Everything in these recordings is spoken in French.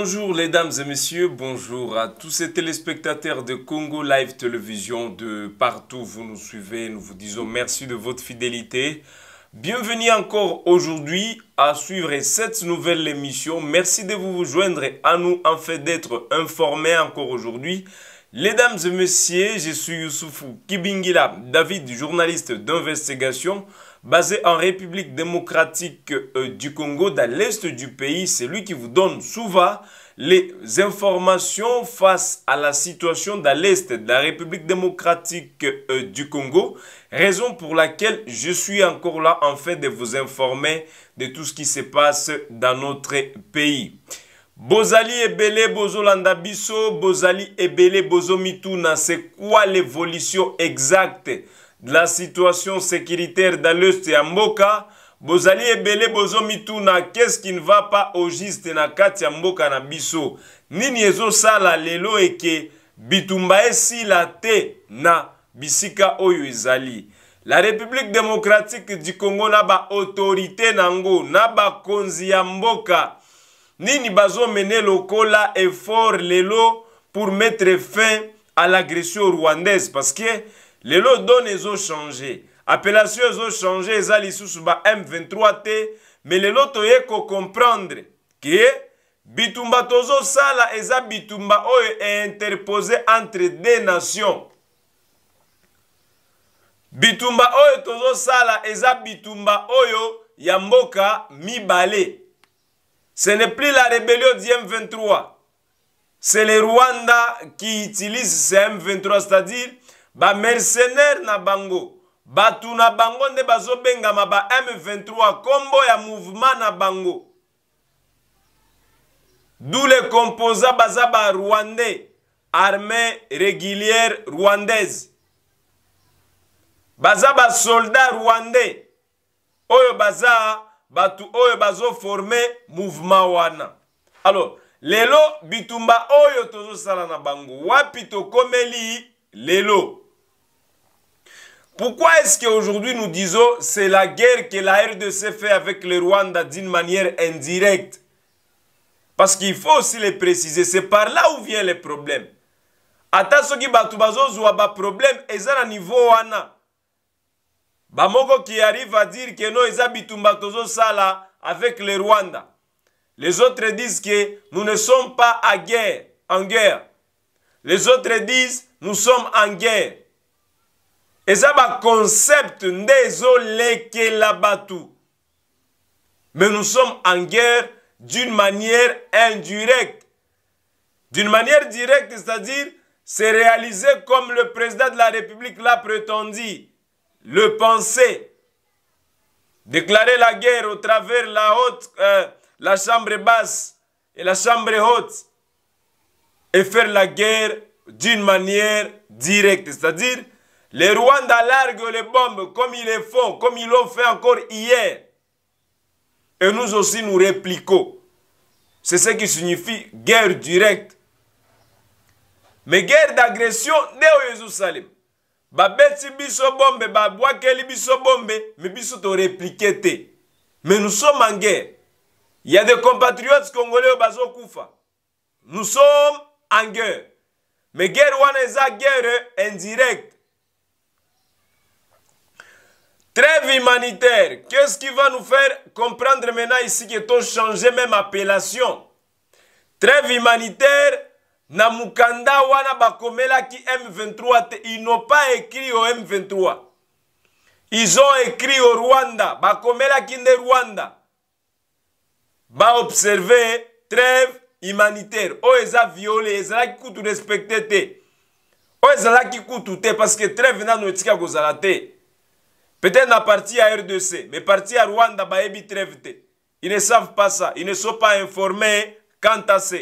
Bonjour les dames et messieurs, bonjour à tous ces téléspectateurs de Congo Live Télévision de partout où vous nous suivez. Nous vous disons merci de votre fidélité. Bienvenue encore aujourd'hui à suivre cette nouvelle émission. Merci de vous joindre à nous en fait d'être informés encore aujourd'hui. Les dames et messieurs, je suis Youssoufou Kibingila, David, journaliste d'investigation basé en République démocratique euh, du Congo, dans l'est du pays. C'est lui qui vous donne souvent les informations face à la situation dans l'est de la République démocratique euh, du Congo. Raison pour laquelle je suis encore là en fait de vous informer de tout ce qui se passe dans notre pays. Bozali Ebele, Bozolanda Landabiso, Bozali Ebele, bozomitou c'est quoi l'évolution exacte de la situation sécuritaire dans l'Est ya mboka bozali ebele bozomituna qu'est-ce qui ne va pas au juste na kati ya mboka na biso nini ezosala lelo eke bitumba esila te na bisika oyo ezali la république démocratique du congo na baautorité nango na bakonzi ya mboka nini bazomene lokola effort lelo pour mettre fin à l'agression rwandaise parce que Les lelo ont changé. appellation changé. changé. Zali Susuba m23 Mais les lelo toye comprendre que bitumba Sala ça bitumba oyo interposé entre deux nations bitumba oyo sala et bitumba oyo Yamboka deux mibale ce n'est plus la rébellion du m23 c'est le rwanda qui utilise ce m23 c'est-à-dire bamercenaire na bango bato na bango nde bazobengama ba m23 nkombo ya mouvement na bango d'où les composants baza ba rwandais armée régulière rwandaise baza basoldat rwandais oyo baza bato oyo bazoforme mouvement wana alors lelo bitumba oyo tozosala na bango wapi tokomeli Lélo. Pourquoi est-ce qu'aujourd'hui nous disons c'est la guerre que la RDC fait avec le Rwanda d'une manière indirecte Parce qu'il faut aussi le préciser, c'est par là où vient le problème. ata soki bato problème, ils ont à niveau wana bamoko qui arrive à dire que non avec le rwanda les autres disent que nous ne sommes pas à guerre en guerre les autres disent nous sommes en guerre Et ça, là-bas tout. mais nous sommes en guerre d'une manière indirecte d'une manière directe c'est-à-dire c'est réalisé comme le président de la république l'a prétendu le penser déclarer la guerre au travers la haute euh, la chambre basse et la chambre haute et faire la guerre d'une manière directe. C'est-à-dire, les Rwandais larguent les bombes comme ils le font, comme ils l'ont fait encore hier. Et nous aussi, nous répliquons. C'est ce qui signifie guerre directe. Mais guerre d'agression, de Jérusalem. babeti biso bombe biso bombe mais biso sont mais nous sommes en guerre il y a des compatriotes congolais au Koufa. nous sommes en guerre mais guerre wana guerre indirecte trêve humanitaire qu'est ce qui va nous faire comprendre maintenant ici que as changé même appellation trêve humanitaire na mukanda wana m23 ils n'ont pas écrit au m23 ils ont écrit au rwanda ki au rwanda observer trêve humanitaire ils oh, ont violé, tout ont respecté. ont ont parce que très parceke treve qui a kozala te peut-être la parti à rdc mais parti à rwanda à ils ne savent pas ça ils ne sont pas informés quant à ça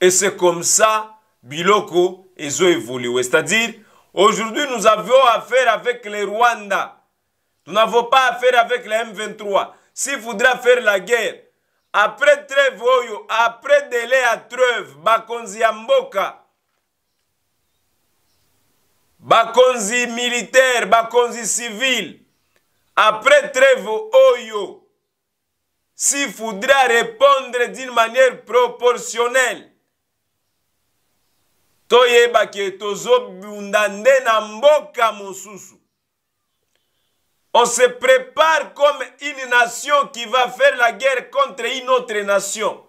et c'est comme ça biloko ont évolué c'est-à-dire aujourd'hui nous avons affaire avec les rwanda nous n'avons pas affaire avec les m23 s'il faudra faire la guerre après trêve oyo après délai ya trêve bakonzi ya mboka bakonzi militaire bakonzi civile après trêve oyo s'il faudra répondre d'une manière proportionnelle toyebaki tozobunda nde na mboka mosusu On se prépare comme une nation qui va faire la guerre contre une autre nation.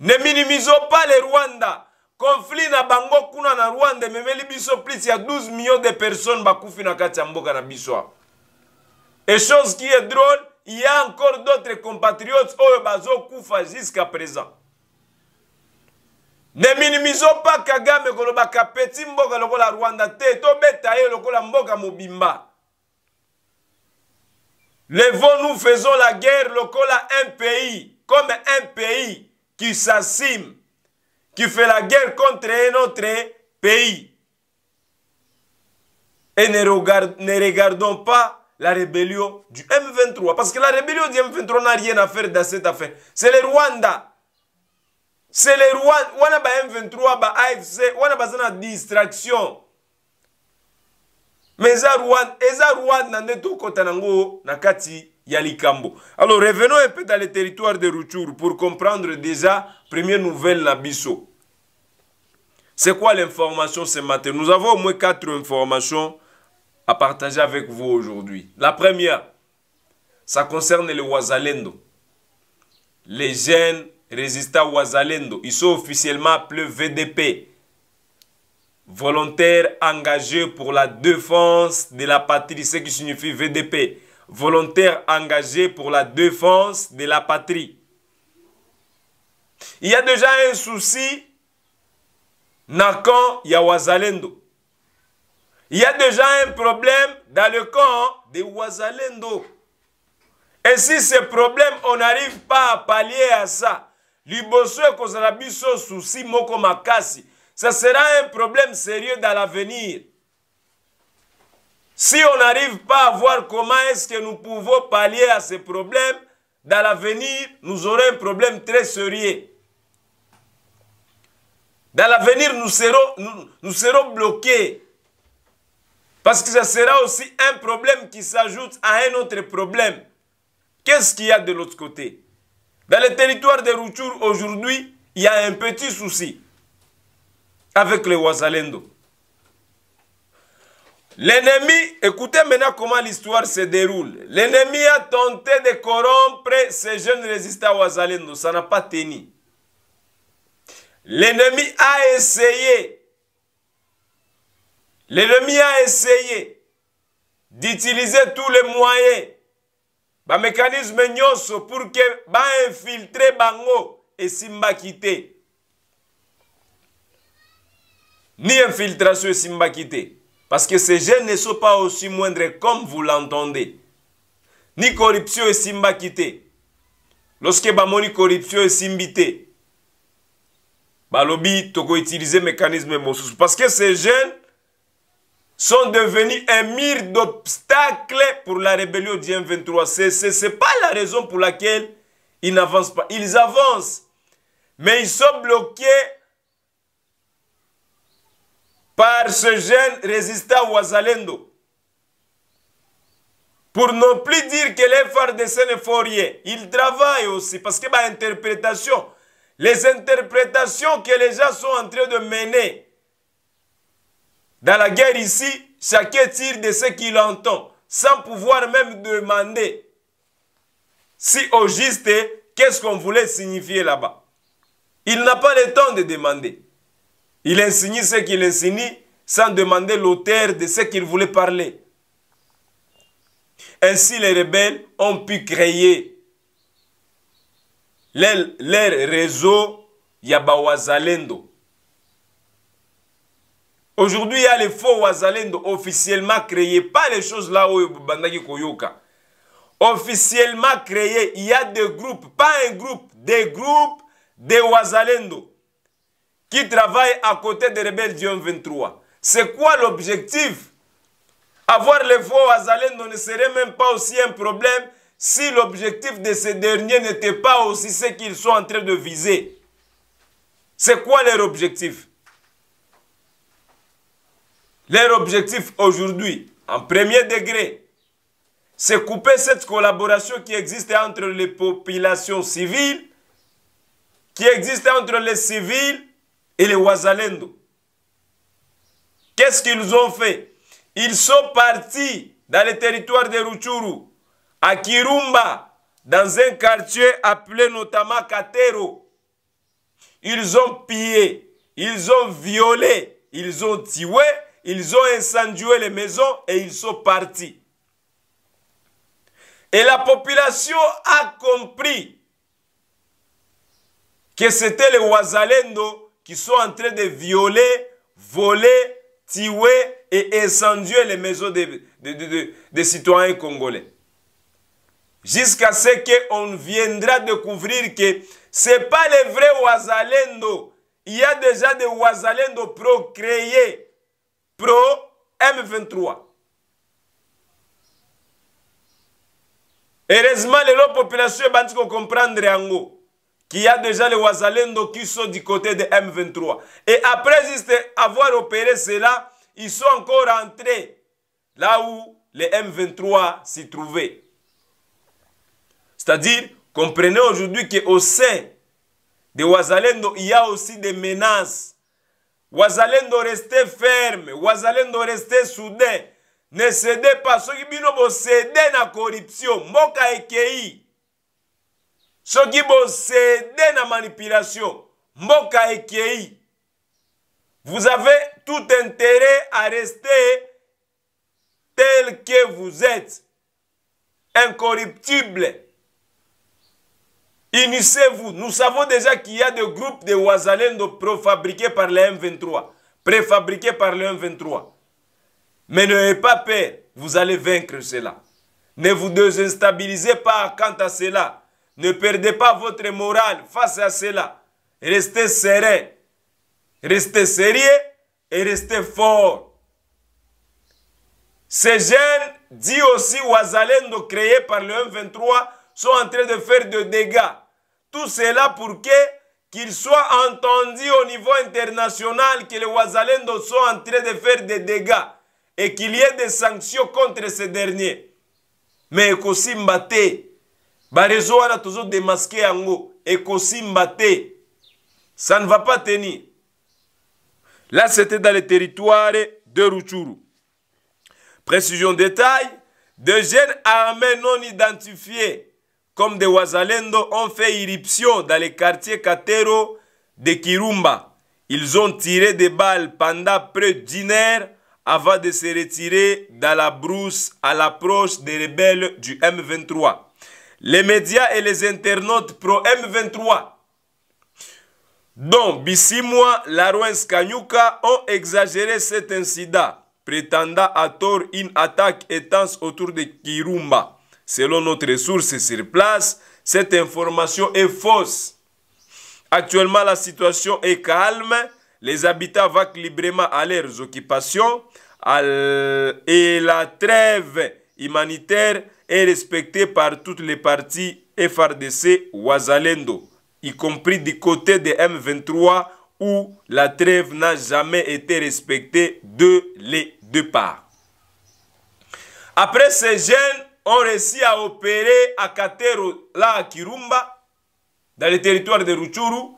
Ne minimisons pas les Rwanda. Conflit na bango kuna na Rwanda ememeli biso plus ya 12 millions de personnes bakufi na kati ya mboka na biso. Et chose qui est drôle, il y a encore d'autres compatriotes oyo bazokufa jusqu'à présent. ne minimisons pas Kagame koloba ka petit mboka lokola Rwanda te tobeta ye lokola mboka mobimba. Levons-nous, faisons la guerre locale à un pays, comme un pays qui s'assime, qui fait la guerre contre un autre pays. Et ne, regardons pas la rébellion du M23, parce que la rébellion du M23 n'a rien à faire dans cette affaire. C'est le Rwanda. C'est le Rwanda. a M23, on a une distraction mais Zarouan, rwanda eza rwanda Nakati, Yalikambo. alors revenons un peu dans le territoire de Rutshuru pour comprendre déjà première nouvelle la c'est quoi l'information ce matin nous avons au moins quatre informations à partager avec vous aujourd'hui la première ça concerne le wazalendo les jeunes résistants wazalendo ils sont officiellement appelés vdp Volontaire engagé pour la défense de la patrie, ce qui signifie VDP, Volontaire engagé pour la défense de la patrie. Il y a déjà un souci dans le camp ya Il y a déjà un problème dans le camp de Wazalendo. Et si ce problème, on n'arrive pas à pallier à ça, liboso souci moko makasi ça sera un problème sérieux dans l'avenir. Si on n'arrive pas à voir comment est-ce que nous pouvons pallier à ces problèmes, dans l'avenir, nous aurons un problème très sérieux. Dans l'avenir, nous serons, nous, serons bloqués. Parce que ce sera aussi un problème qui s'ajoute à un autre problème. Qu'est-ce qu'il y a de l'autre côté Dans le territoire de Routour, aujourd'hui, il y a un petit souci avec les Wazalendo. L'ennemi, écoutez maintenant comment l'histoire se déroule. L'ennemi a tenté de corrompre ces jeunes résistants Wazalendo. Ça n'a pas tenu. L'ennemi a essayé. L'ennemi a essayé d'utiliser tous les moyens, les mécanismes pour que ba infiltrer Bango et Simba ni infiltration simbakite. Parce que ces jeunes ne sont pas aussi moindres comme vous l'entendez. Ni corruption et simbakite. Lorsque bamoni corruption et simbite, balobi toko utiliser mécanisme Parce que ces jeunes sont devenus un mire d'obstacles pour la rébellion du M23. Ce n'est pas la raison pour laquelle ils n'avancent pas. Ils avancent, mais ils sont bloqués par ce jeune résistant wazalendo. Pour ne plus dire que les FARDC ne font rien, Il travaille aussi parce que ma interprétation, les interprétations que les gens sont en train de mener dans la guerre ici, chacun tire de ce qu'il entend, sans pouvoir même demander si au juste qu'est-ce qu'on voulait signifier là-bas. Il n'a pas le temps de demander. Il insigne ce qu'il signé sans demander l'auteur de ce qu'il voulait parler. Ainsi, les rebelles ont pu créer leur, réseaux réseau Yabawazalendo. Aujourd'hui, il y a les faux Wazalendo officiellement créés, pas les choses là où Bandaki Koyoka. Officiellement créés, il y a des groupes, pas un groupe, des groupes de Wazalendo qui travaille à côté des rebelles du 23. C'est quoi l'objectif Avoir les à Azalènes ne serait même pas aussi un problème si l'objectif de ces derniers n'était pas aussi ce qu'ils sont en train de viser. C'est quoi leur objectif Leur objectif aujourd'hui, en premier degré, c'est couper cette collaboration qui existe entre les populations civiles, qui existe entre les civils et les Wazalendo. Qu'est-ce qu'ils ont fait Ils sont partis dans le territoire de Ruchuru, à Kirumba, dans un quartier appelé notamment Katero. Ils ont pillé, ils ont violé, ils ont tué, ils ont incendié les maisons et ils sont partis. Et la population a compris que c'était les Wazalendo qui sont en train de violer, voler, tuer et incendier les maisons des, citoyens congolais. Jusqu'à ce qu'on viendra découvrir que ce n'est pas les vrais Ouazalendo. Il y a déjà des Ouazalendo procréés, pro-M23. Heureusement, populations, population va comprendre en qu'il y a déjà les Wazalendo qui sont du côté de M23. Et après avoir opéré cela, ils sont encore entrés là où les M23 s'y trouvaient. C'est-à-dire, comprenez aujourd'hui qu'au sein des Wazalendo, il y a aussi des menaces. Wazalendo, restez ferme. Wazalendo, restez soudain. Ne cédez pas. Ceux qui ont cédé à la corruption, moka soki de na manipulation mboka vous avez tout intérêt à rester tel que vous êtes incorruptible Unissez-vous. Nous savons déjà qu'il y a des groupes de Ouazalendo préfabriqués par le M23. Préfabriqués par le M23. Mais n'ayez pas peur. Vous allez vaincre cela. Ne vous désinstabilisez pas quant à cela. Ne perdez pas votre morale face à cela. Restez serein, restez sérieux et restez fort. Ces jeunes, dit aussi Ouazalendo, créés par le M23... sont en train de faire des dégâts. Tout cela pour que Qu'il soit entendu au niveau international que les Ouazalendo sont en train de faire des dégâts et qu'il y ait des sanctions contre ces derniers. Mais Mbate toujours toujours tozodemaske et ekosimba te ça ne va pas tenir là c'était dans le territoire de ruchuru précision détail des jeunes armés non identifiés comme des wazalendo ont fait irruption dans les quartiers katero de kirumba ils ont tiré des balles pendant près d'une heure avant de se retirer dans la brousse à l'approche des rebelles du M23 les médias et les internautes pro M23, dont la Larouens Kanyuka, ont exagéré cet incident, prétendant à tort une attaque intense autour de Kirumba. Selon notre source sur place, cette information est fausse. Actuellement, la situation est calme. Les habitants vont librement à leurs occupations et la trêve humanitaire est respecté par toutes les parties FRDC Ouazalendo, y compris du côté de M23 où la trêve n'a jamais été respectée de les deux parts. Après ces jeunes ont réussi à opérer à Katero, là à Kirumba, dans le territoire de Ruchuru,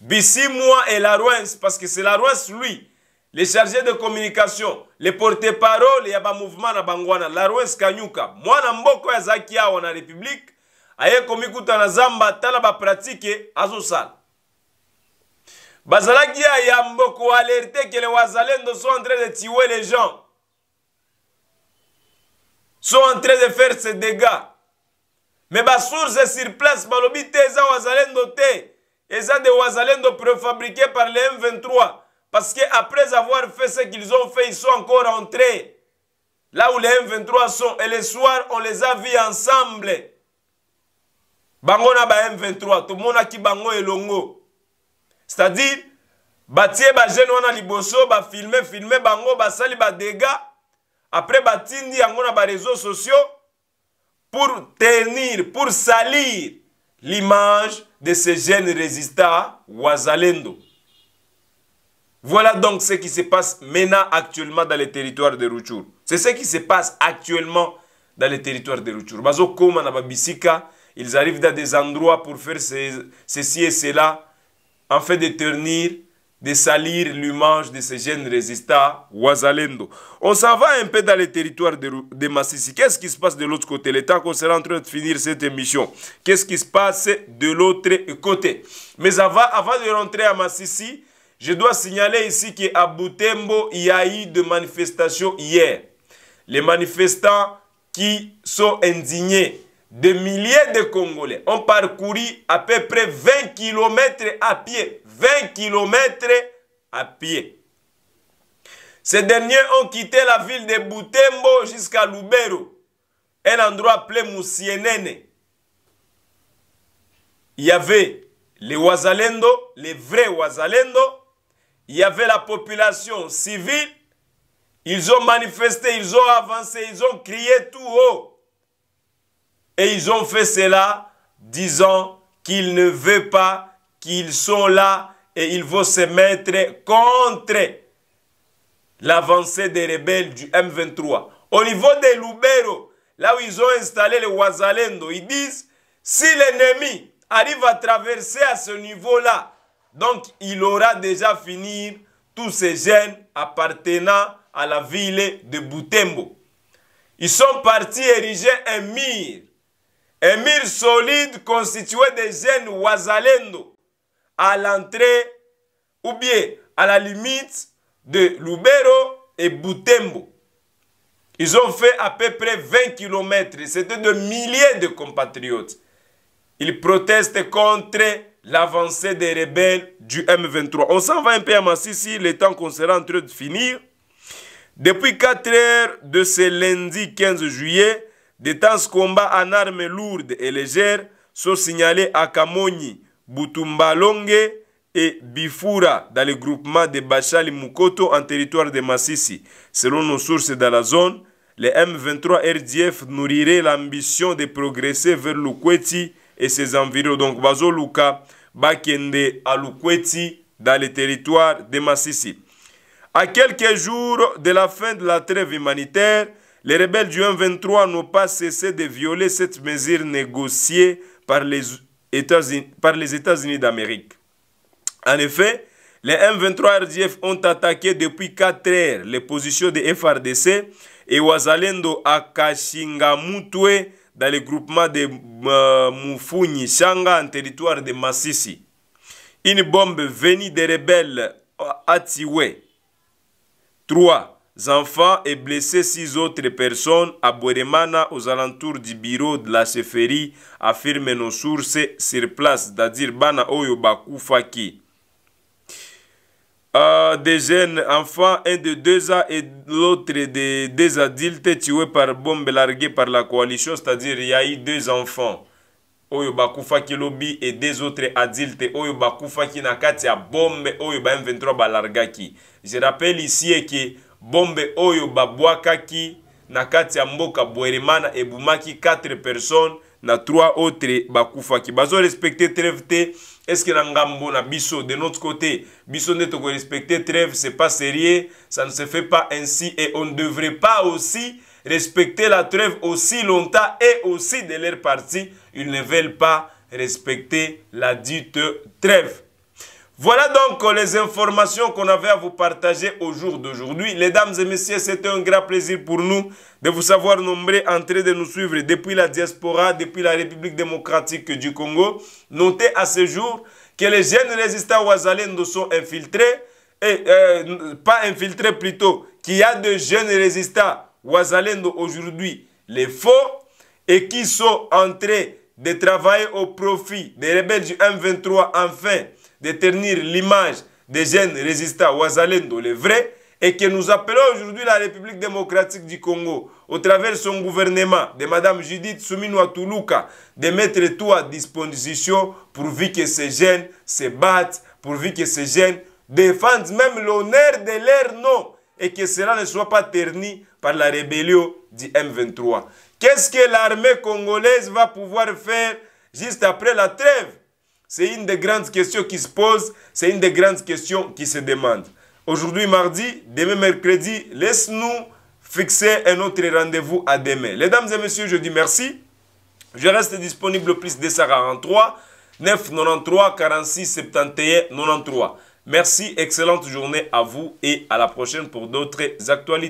Bissimoua et la parce que c'est la lui, les chargés de communication les porte parole ya bamouvement na bango wana larwes kanyuka mwana mboka oyo azalaki awa na république aye komikuta na zamba tala bapratike azosala bazalaki ayamba koalerte kele wazalendo sont en train de tuer les gens sont en train de faire ces dégâts me basource sur place balobi te eza wazalendo te eza de wazalendo préfabriqué par le m 23 Parce qu'après avoir fait ce qu'ils ont fait, ils sont encore entrés. Là où les M23 sont. Et le soir, on les a vus ensemble. Bango na ba M23. Tout le monde a qui bango et longo. C'est-à-dire, batie ba jeune wana liboso, ba filmer, filmer bango, ba sali ba dégâts. Après, ba tindi ba réseaux sociaux. Pour tenir, pour salir l'image de ces jeunes résistants ouazalendo. Voilà donc ce qui se passe maintenant actuellement dans les territoires de Rutshuru. C'est ce qui se passe actuellement dans les territoires de Rutshuru. ils arrivent dans des endroits pour faire ceci et cela, en fait de ternir, de salir l'image de ces jeunes résistants Wazalendo. On s'en va un peu dans les territoires de, Massissi. Qu'est-ce qui se passe de l'autre côté L'État qu'on sera en train de finir cette émission. Qu'est-ce qui se passe de l'autre côté Mais avant, avant de rentrer à Massissi, je dois signaler ici qu'à Boutembo, il y a eu des manifestations hier. Les manifestants qui sont indignés, des milliers de Congolais ont parcouru à peu près 20 km à pied. 20 km à pied. Ces derniers ont quitté la ville de Boutembo jusqu'à Lubero, un endroit appelé Moussienene. Il y avait les Wazalendo, les vrais Wazalendo, il y avait la population civile. Ils ont manifesté, ils ont avancé, ils ont crié tout haut. Et ils ont fait cela disant qu'ils ne veulent pas, qu'ils sont là et ils vont se mettre contre l'avancée des rebelles du M23. Au niveau des Lubero, là où ils ont installé le Wazalendo, ils disent si l'ennemi arrive à traverser à ce niveau-là, donc, il aura déjà fini tous ces jeunes appartenant à la ville de Boutembo. Ils sont partis ériger un mur, un mur solide constitué des jeunes Ouazalendo à l'entrée ou bien à la limite de Lubero et Boutembo. Ils ont fait à peu près 20 km. C'était de milliers de compatriotes. Ils protestent contre l'avancée des rebelles du M23. On s'en va un peu à Massissi, le temps qu'on sera en train de finir. Depuis 4 heures de ce lundi 15 juillet, des temps combats en armes lourdes et légères sont signalés à Kamoni, Butumbalongue et Bifura dans le groupement de Bachali Mukoto en territoire de Massissi. Selon nos sources dans la zone, les M23 RDF nourriraient l'ambition de progresser vers l'Ukweti et ses environs. Donc, bazoluka bakende alukweti dans le territoire de Massissi. À quelques jours de la fin de la trêve humanitaire, les rebelles du m 23 n'ont pas cessé de violer cette mesure négociée par les États-Unis d'Amérique. En effet, les M23 RDF ont attaqué depuis 4 heures les positions des FRDC et Wazalendo à Kashingamutwe dans le groupement de euh, Shanga, en territoire de Massisi, Une bombe venue des rebelles à Tiwe. Trois enfants et blessés six autres personnes à Boremana aux alentours du bureau de la chefferie, affirment nos sources sur place, c'est-à-dire Bana Oyo Faki euh, des jeunes enfants, un de 2 ans et l'autre de deux adultes tués par bombe larguée par la coalition, c'est-à-dire il y a eu deux enfants. Oyo bakufaki lobi et deux autres adultes. Oyo bakufaki na kati bombe oyo M23 balargaki. Je rappelle ici que bombe oyo babwakaki na kati ya mboka et ebumaki quatre personnes na trois autres bakufaki. Bazo respecter trêve est-ce que ngambo na biso de notre côté, biso ne pas respecter trêve, c'est pas sérieux, ça ne se fait pas ainsi et on ne devrait pas aussi respecter la trêve aussi longtemps et aussi de leur partie, ils ne veulent pas respecter la dite trêve. Voilà donc les informations qu'on avait à vous partager au jour d'aujourd'hui. Les et messieurs, c'était un grand plaisir pour nous de vous savoir nombreux entrer de nous suivre depuis la diaspora, depuis la République démocratique du Congo. Notez à ce jour que les jeunes résistants ouazalendo sont infiltrés, et euh, pas infiltrés plutôt, qu'il y a de jeunes résistants ouazalendo aujourd'hui, les faux, et qui sont entrés de travailler au profit des rebelles du M23 enfin de ternir l'image des jeunes résistants Ouazalendo, les vrais, et que nous appelons aujourd'hui la République démocratique du Congo, au travers de son gouvernement, de Mme Judith Suminwa Toulouka, de mettre tout à disposition pour que ces jeunes se battent, pour que ces jeunes défendent même l'honneur de leur nom et que cela ne soit pas terni par la rébellion du M23. Qu'est-ce que l'armée congolaise va pouvoir faire juste après la trêve c'est une des grandes questions qui se posent, c'est une des grandes questions qui se demandent. Aujourd'hui mardi, demain mercredi, laisse-nous fixer un autre rendez-vous à demain. Mesdames et messieurs, je dis merci. Je reste disponible au plus 9, 993 46 71 93. Merci, excellente journée à vous et à la prochaine pour d'autres actualités.